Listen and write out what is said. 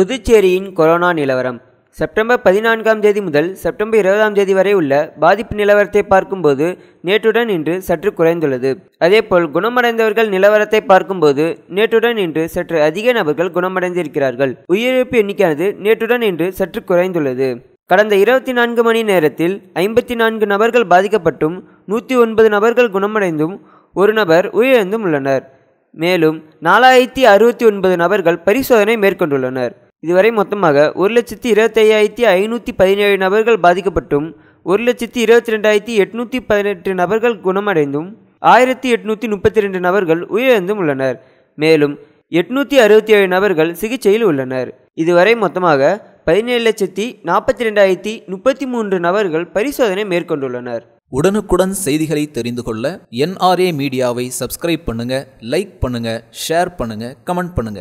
புதுச்சேரியின் கொரோனா நிலவரம் செப்டம்பர் பதினான்காம் தேதி முதல் செப்டம்பர் இருபதாம் தேதி வரை உள்ள பாதிப்பு நிலவரத்தை பார்க்கும்போது நேற்றுடன் இன்று சற்று குறைந்துள்ளது அதேபோல் குணமடைந்தவர்கள் நிலவரத்தை பார்க்கும்போது நேற்றுடன் இன்று சற்று அதிக நபர்கள் குணமடைந்திருக்கிறார்கள் உயிரிழப்பு எண்ணிக்கையானது நேற்றுடன் இன்று சற்று குறைந்துள்ளது கடந்த இருபத்தி நான்கு மணி நேரத்தில் ஐம்பத்தி நான்கு நபர்கள் பாதிக்கப்பட்டும் நூற்றி ஒன்பது நபர்கள் குணமடைந்தும் ஒரு நபர் உயிரிழந்தும் உள்ளனர் மேலும் நாலாயிரத்தி அறுபத்தி ஒன்பது நபர்கள் பரிசோதனை மேற்கொண்டுள்ளனர் இதுவரை மொத்தமாக ஒரு லட்சத்தி இருபத்தையாயிரத்தி ஐநூற்றி பதினேழு நபர்கள் பாதிக்கப்பட்டும் ஒரு லட்சத்தி இருபத்தி ரெண்டாயிரத்தி எட்நூற்றி பதினெட்டு நபர்கள் குணமடைந்தும் ஆயிரத்தி எட்நூற்றி முப்பத்தி ரெண்டு நபர்கள் உயிரிழந்தும் உள்ளனர் மேலும் எட்நூற்றி அறுபத்தி ஏழு நபர்கள் சிகிச்சையில் உள்ளனர் இதுவரை மொத்தமாக பதினேழு லட்சத்தி நாற்பத்தி ரெண்டாயிரத்தி முப்பத்தி மூன்று நபர்கள் பரிசோதனை மேற்கொண்டுள்ளனர் உடனுக்குடன் செய்திகளை தெரிந்து கொள்ள என்ஆர்ஏ மீடியாவை சப்ஸ்கிரைப் பண்ணுங்க லைக் பண்ணுங்க ஷேர் பண்ணுங்க கமெண்ட் பண்ணுங்க